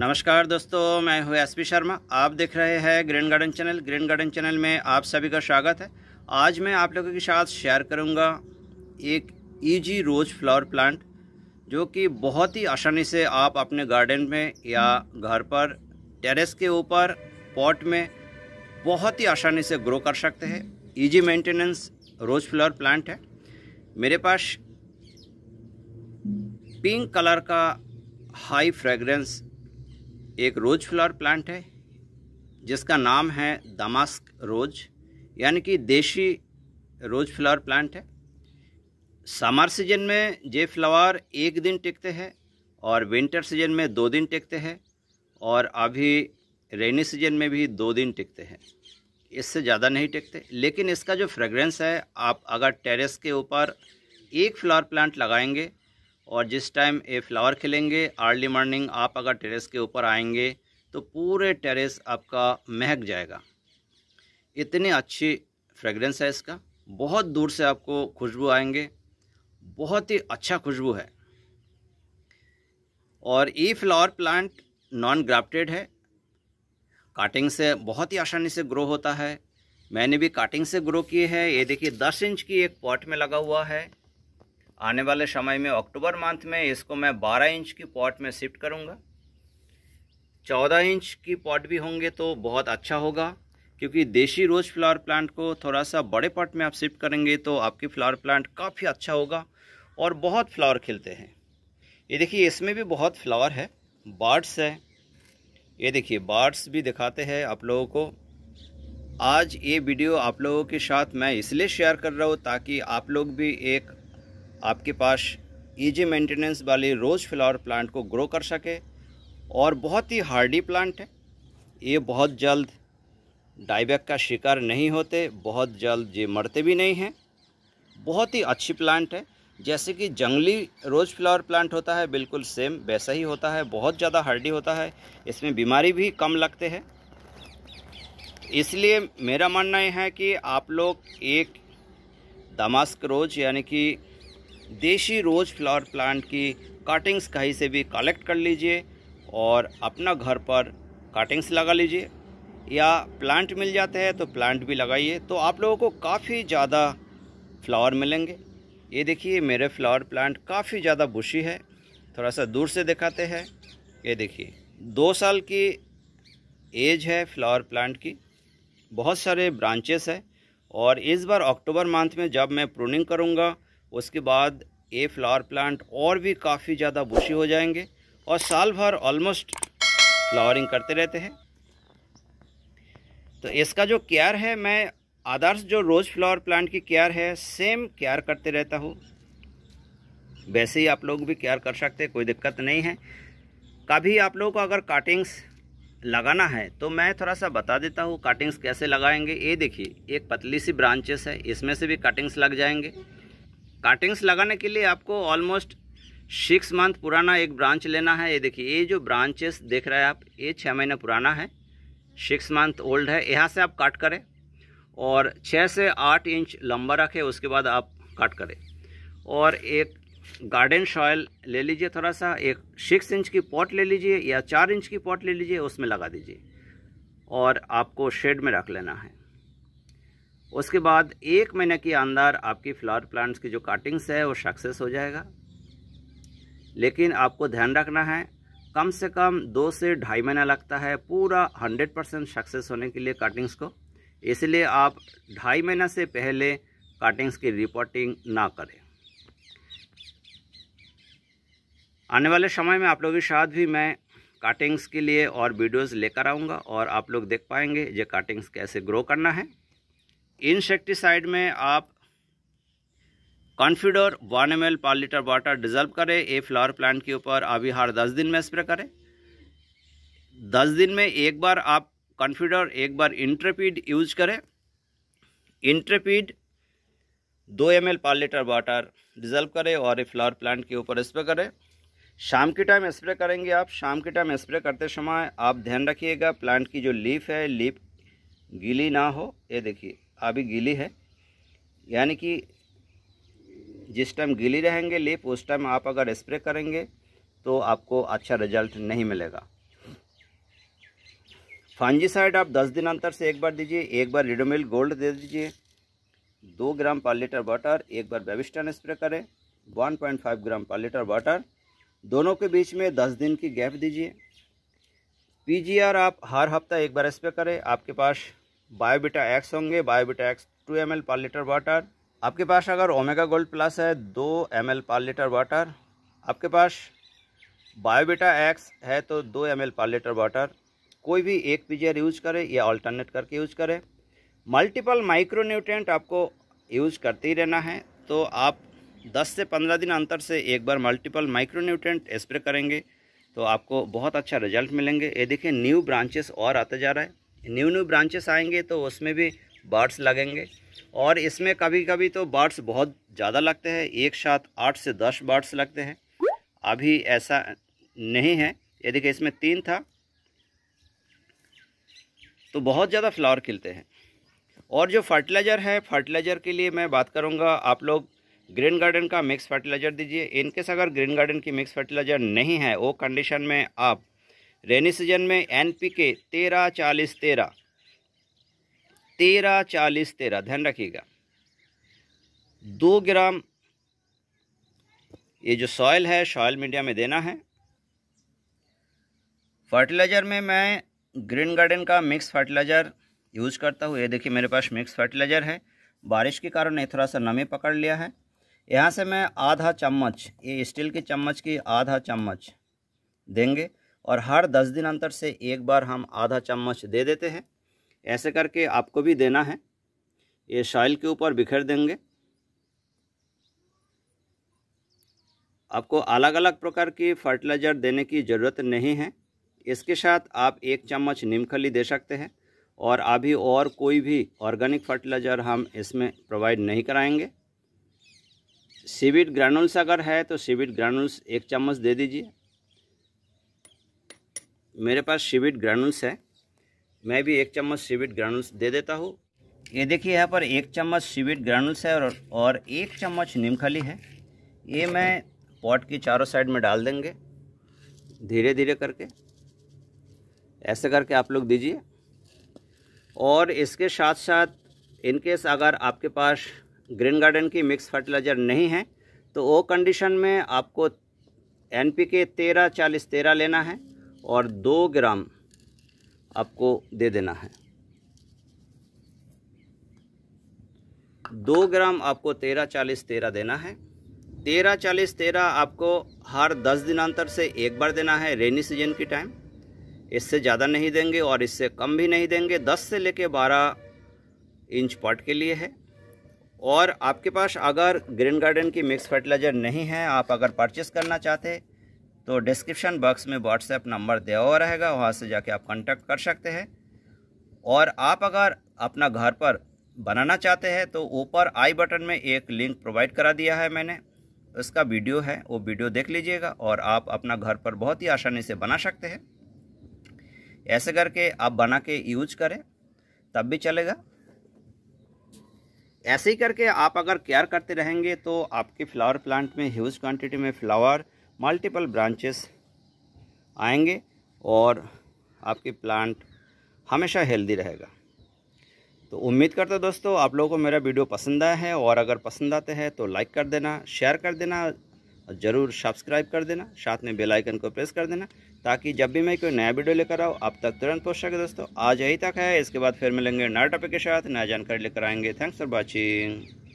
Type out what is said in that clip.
नमस्कार दोस्तों मैं हूँ एसपी शर्मा आप देख रहे हैं green garden channel green garden channel में आप सभी का स्वागत है आज मैं आप लोगों के साथ शेयर करूँगा एक ईजी रोज फ्लावर प्लांट जो कि बहुत ही आसानी से आप अपने गार्डन में या घर पर टेरेस के ऊपर पॉट में बहुत ही आसानी से ग्रो कर सकते हैं easy maintenance rose flower plant है मेरे पास पिंक कलर का हाई फ्रेगरेंस एक रोज फ्लावर प्लांट है जिसका नाम है दमास्क रोज यानी कि देशी रोज फ्लावर प्लांट है समर सीजन में ये फ्लावर एक दिन टिकते हैं और विंटर सीजन में दो दिन टिकते हैं और अभी रेनी सीजन में भी दो दिन टिकते हैं इससे ज़्यादा नहीं टिकते लेकिन इसका जो फ्रेगरेंस है आप अगर टेरेस के ऊपर एक फ्लावर प्लांट लगाएंगे और जिस टाइम ये फ्लावर खिलेंगे अर्ली मॉर्निंग आप अगर टेरेस के ऊपर आएंगे तो पूरे टेरेस आपका महक जाएगा इतनी अच्छी फ्रेगरेंस है इसका बहुत दूर से आपको खुशबू आएंगे बहुत ही अच्छा खुशबू है और ये फ्लावर प्लांट नॉन ग्राफ्टेड है काटिंग से बहुत ही आसानी से ग्रो होता है मैंने भी काटिंग से ग्रो किए हैं ये देखिए दस इंच की एक पॉट में लगा हुआ है आने वाले समय में अक्टूबर मंथ में इसको मैं 12 इंच की पॉट में शिफ्ट करूँगा 14 इंच की पॉट भी होंगे तो बहुत अच्छा होगा क्योंकि देशी रोज़ फ्लावर प्लांट को थोड़ा सा बड़े पॉट में आप शिफ्ट करेंगे तो आपकी फ्लावर प्लांट काफ़ी अच्छा होगा और बहुत फ्लावर खिलते हैं ये देखिए इसमें भी बहुत फ्लावर है बार्ड्स है ये देखिए बार्ड्स भी दिखाते हैं आप लोगों को आज ये वीडियो आप लोगों के साथ मैं इसलिए शेयर कर रहा हूँ ताकि आप लोग भी एक आपके पास ईजी e मेंटेनेंस वाले रोज़ फ्लावर प्लांट को ग्रो कर सके और बहुत ही हार्डी प्लांट है ये बहुत जल्द डाइबैक का शिकार नहीं होते बहुत जल्द ये मरते भी नहीं हैं बहुत ही अच्छी प्लांट है जैसे कि जंगली रोज़ फ्लावर प्लांट होता है बिल्कुल सेम वैसा ही होता है बहुत ज़्यादा हार्डी होता है इसमें बीमारी भी कम लगते हैं इसलिए मेरा मानना यह है कि आप लोग एक दमास्क रोज यानी कि देशी रोज़ फ्लावर प्लांट की काटिंग्स कहीं से भी कलेक्ट कर लीजिए और अपना घर पर काटिंग्स लगा लीजिए या प्लांट मिल जाते हैं तो प्लांट भी लगाइए तो आप लोगों को काफ़ी ज़्यादा फ्लावर मिलेंगे ये देखिए मेरे फ्लावर प्लांट काफ़ी ज़्यादा बुशी है थोड़ा सा दूर से दिखाते हैं ये देखिए दो साल की एज है फ्लावर प्लांट की बहुत सारे ब्रांचेस है और इस बार अक्टूबर मंथ में जब मैं प्रूनिंग करूँगा उसके बाद ये फ्लावर प्लांट और भी काफ़ी ज़्यादा बुशी हो जाएंगे और साल भर ऑलमोस्ट फ्लावरिंग करते रहते हैं तो इसका जो केयर है मैं आदर्श जो रोज़ फ्लावर प्लांट की केयर है सेम केयर करते रहता हूँ वैसे ही आप लोग भी केयर कर सकते हैं कोई दिक्कत नहीं है कभी आप लोगों को अगर काटिंग्स लगाना है तो मैं थोड़ा सा बता देता हूँ काटिंग्स कैसे लगाएंगे ये देखिए एक पतली सी ब्रांचेस है इसमें से भी कटिंग्स लग जाएंगे काटिंग्स लगाने के लिए आपको ऑलमोस्ट सिक्स मंथ पुराना एक ब्रांच लेना है ये देखिए ये जो ब्रांचेस देख रहे हैं आप ये छः महीने पुराना है सिक्स मंथ ओल्ड है यहाँ से आप काट करें और छः से आठ इंच लंबा रखें उसके बाद आप काट करें और एक गार्डन शॉयल ले लीजिए थोड़ा सा एक सिक्स इंच की पॉट ले लीजिए या चार इंच की पॉट ले लीजिए उसमें लगा दीजिए और आपको शेड में रख लेना है उसके बाद एक महीने के अंदर आपकी फ्लावर प्लांट्स की जो काटिंग्स है वो सक्सेस हो जाएगा लेकिन आपको ध्यान रखना है कम से कम दो से ढाई महीना लगता है पूरा हंड्रेड परसेंट सक्सेस होने के लिए काटिंग्स को इसलिए आप ढाई महीना से पहले काटिंग्स की रिपोर्टिंग ना करें आने वाले समय में आप लोगों के साथ भी मैं काटिंग्स के लिए और वीडियोस लेकर आऊँगा और आप लोग देख पाएंगे ये काटिंग्स कैसे ग्रो करना है इंसेक्टिसाइड में आप Confidor one M L per litre water dissolve करें ए फ्लावर प्लांट के ऊपर अभी हर दस दिन में स्प्रे करें दस दिन में एक बार आप कॉन्फिडोर एक बार इंट्रेपीड यूज करें इंट्रेपीड दो M L per litre water dissolve करें और ए फ्लावर प्लांट के ऊपर स्प्रे करें शाम के टाइम स्प्रे करेंगे आप शाम के टाइम स्प्रे करते समय आप ध्यान रखिएगा प्लांट की जो लीफ है लीफ गीली ना हो ये देखिए अभी गीली है यानी कि जिस टाइम गीली रहेंगे लिप उस टाइम आप अगर स्प्रे करेंगे तो आपको अच्छा रिजल्ट नहीं मिलेगा साइड आप 10 दिन अंतर से एक बार दीजिए एक बार रिडोमिल गोल्ड दे दीजिए दो ग्राम पर लीटर वाटर एक बार बेबिस्टन स्प्रे करें 1.5 ग्राम पर लीटर वाटर दोनों के बीच में 10 दिन की गैप दीजिए पीजीआर आप हर हफ्ता एक बार स्प्रे करें आपके पास बायोबीटा एक्स होंगे Biovita X two M per litre water आपके पास अगर ओमेगा गोल्ड प्लस है दो एम पर लीटर वाटर आपके पास बायोबीटा एक्स है तो दो एम पर लीटर वाटर कोई भी एक पीजीआर यूज करे या अल्टरनेट करके यूज करें मल्टीपल माइक्रोन्यूट्रेंट आपको यूज करते ही रहना है तो आप 10 से 15 दिन अंतर से एक बार मल्टीपल माइक्रोन्यूट्रेंट स्प्रे करेंगे तो आपको बहुत अच्छा रिजल्ट मिलेंगे ये देखिए न्यू ब्रांचेस और आते जा रहा है न्यू न्यू ब्रांचेस आएंगे तो उसमें भी बर्ड्स लगेंगे और इसमें कभी कभी तो बर्ड्स बहुत ज़्यादा लगते हैं एक साथ आठ से दस बर्ड्स लगते हैं अभी ऐसा नहीं है ये देखिए इसमें तीन था तो बहुत ज़्यादा फ्लावर खिलते हैं और जो फर्टिलाइज़र है फर्टिलाइज़र के लिए मैं बात करूँगा आप लोग ग्रीन गार्डन का मिक्स फर्टिलाइज़र दीजिए इनकेस अगर ग्रीन गार्डन की मिक्स फर्टिलाइज़र नहीं है वो कंडीशन में आप रेनी सीजन में एन पी के तेरह चालीस तेरह तेरह चालीस तेरह ध्यान रखिएगा दो ग्राम ये जो सॉयल है सॉयल मीडिया में देना है फर्टिलाइज़र में मैं ग्रीन गार्डन का मिक्स फर्टिलाइज़र यूज़ करता हूँ ये देखिए मेरे पास मिक्स फर्टिलाइज़र है बारिश के कारण ये थोड़ा सा नमी पकड़ लिया है यहाँ से मैं आधा चम्मच ये स्टील के चम्मच की आधा चम्मच देंगे और हर दस दिन अंतर से एक बार हम आधा चम्मच दे देते हैं ऐसे करके आपको भी देना है ये सॉइल के ऊपर बिखेर देंगे आपको अलग अलग प्रकार की फर्टिलाइज़र देने की ज़रूरत नहीं है इसके साथ आप एक चम्मच नीमखली दे सकते हैं और अभी और कोई भी ऑर्गेनिक फर्टिलाइज़र हम इसमें प्रोवाइड नहीं कराएंगे सीविड ग्रैनुल्स अगर है तो सीविड ग्रैनुल्स एक चम्मच दे दीजिए मेरे पास शिविट ग्रानुल्स है मैं भी एक चम्मच सीविट ग्रानुल्स दे देता हूँ ये देखिए यहाँ पर एक चम्मच शिविट ग्रानुल्स है और और एक चम्मच नीमखली है ये मैं पॉट की चारों साइड में डाल देंगे धीरे धीरे करके ऐसे करके आप लोग दीजिए और इसके साथ साथ इनकेस अगर आपके पास ग्रीन गार्डन की मिक्स फर्टिलाइज़र नहीं है तो वो कंडीशन में आपको एन पी के तेरह चालीस तेरह लेना है और दो ग्राम आपको दे देना है दो ग्राम आपको तेरह चालीस तेरह देना है तेरह चालीस तेरह आपको हर दस दिनांतर से एक बार देना है रेनी सीजन की टाइम इससे ज़्यादा नहीं देंगे और इससे कम भी नहीं देंगे दस से लेके बारह इंच पॉट के लिए है और आपके पास अगर ग्रीन गार्डन की मिक्स फर्टिलाइज़र नहीं है आप अगर परचेस करना चाहते तो डिस्क्रिप्शन बॉक्स में व्हाट्सएप नंबर दिया हुआ रहेगा वहाँ से जाके आप कॉन्टैक्ट कर सकते हैं और आप अगर अपना घर पर बनाना चाहते हैं तो ऊपर आई बटन में एक लिंक प्रोवाइड करा दिया है मैंने उसका वीडियो है वो वीडियो देख लीजिएगा और आप अपना घर पर बहुत ही आसानी से बना सकते हैं ऐसे करके आप बना के यूज करें तब भी चलेगा ऐसे ही करके आप अगर केयर करते रहेंगे तो आपके फ्लावर प्लांट में ह्यूज क्वांटिटी में फ्लावर मल्टीपल ब्रांचेस आएंगे और आपकी प्लांट हमेशा हेल्दी रहेगा तो उम्मीद करते हैं दोस्तों आप लोगों को मेरा वीडियो पसंद आया है और अगर पसंद आते हैं तो लाइक कर देना शेयर कर देना ज़रूर सब्सक्राइब कर देना साथ में बेल आइकन को प्रेस कर देना ताकि जब भी मैं कोई नया वीडियो लेकर आऊँ आप तक तुरंत पहुँच सके दोस्तों आज यही तक है इसके बाद फिर मिलेंगे नए टॉपिक के साथ नया जानकारी लेकर आएंगे थैंक्स फॉर वॉचिंग